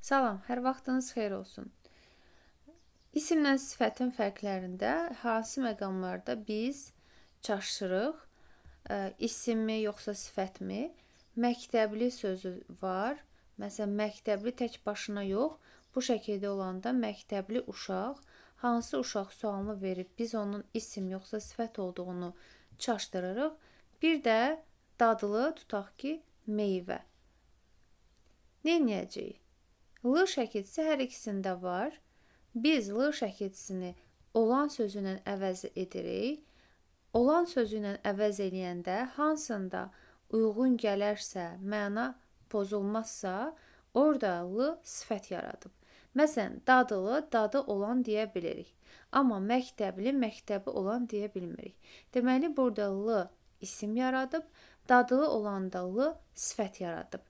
Salam, hər vaxtınız xeyir olsun. İsimlə sifətin fərqlərində hansı məqamlarda biz çaşırıq? E, isimmi yoxsa sifətmi? Məktəbli sözü var. Məsələn, məktəbli tək başına yox, bu şəkildə olanda məktəbli uşaq hansı uşaq sualını verib biz onun isim yoxsa sifət olduğunu çaşdırırıq. Bir də dadlı tutaq ki, meyvə. Nə edəcəyik? L şəkilçisi hər ikisində var. Biz L şəkilçisini olan sözü ilə əvəz edirik. Olan sözü ilə əvəz eləyəndə hansında uyğun gələrsə, məna pozulmazsa, orada L sifət yaradıb. Məsələn, dadılı dadı olan deyə bilərik, amma məktəbli məktəbi olan deyə bilmirik. Deməli, burada L isim yaradıb, dadılı olanda L sifət yaradıb.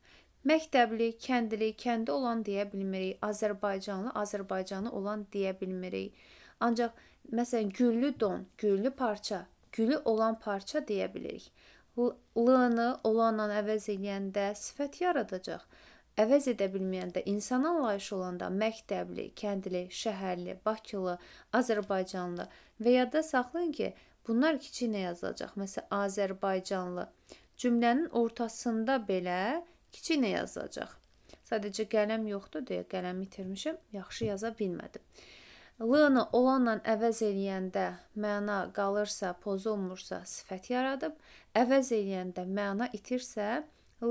Məktəbli, kəndli, kəndi olan deyə bilmirik. Azərbaycanlı, Azərbaycanlı olan deyə bilmirik. Ancaq məsələn güllü don, güllü parça, gülü olan parça deyə bilirik. L-nı olanla əvəz edəndə sifət yaradacaq. Əvəz edə bilməyəndə insana layiq olanda məktəbli, kəndli, şəhərli, Bakılı, Azərbaycanlı və yadda saxlayın ki, bunlar kiçiklə yazılacaq. Məsələn, Azərbaycanlı cümlənin ortasında belə kiçik nə yazılacaq? Sadəcə qələm yoxdur deyə qələmi itirmişəm, yaxşı yaza bilmədim. L-nı olanla əvəz eləyəndə məna qalırsa, pozulmursa sifət yaradıb, əvəz eləyəndə məna itirsə,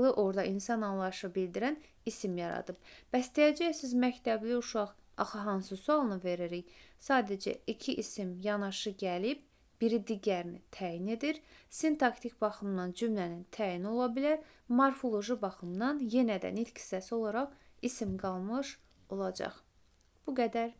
l orada insan anlayışı bildirən isim yaradıb. Bəs deyəcəksiniz məktəbli uşaq axı hansı sualını veririk? Sadəcə iki isim yanaşı gəlib biri digərini təyin edir. Sintaktik baxımdan cümlənin təyin ola bilər, morfoloji baxımdan yenə də nitq hissəsi olaraq isim qalmış olacaq. Bu qədər.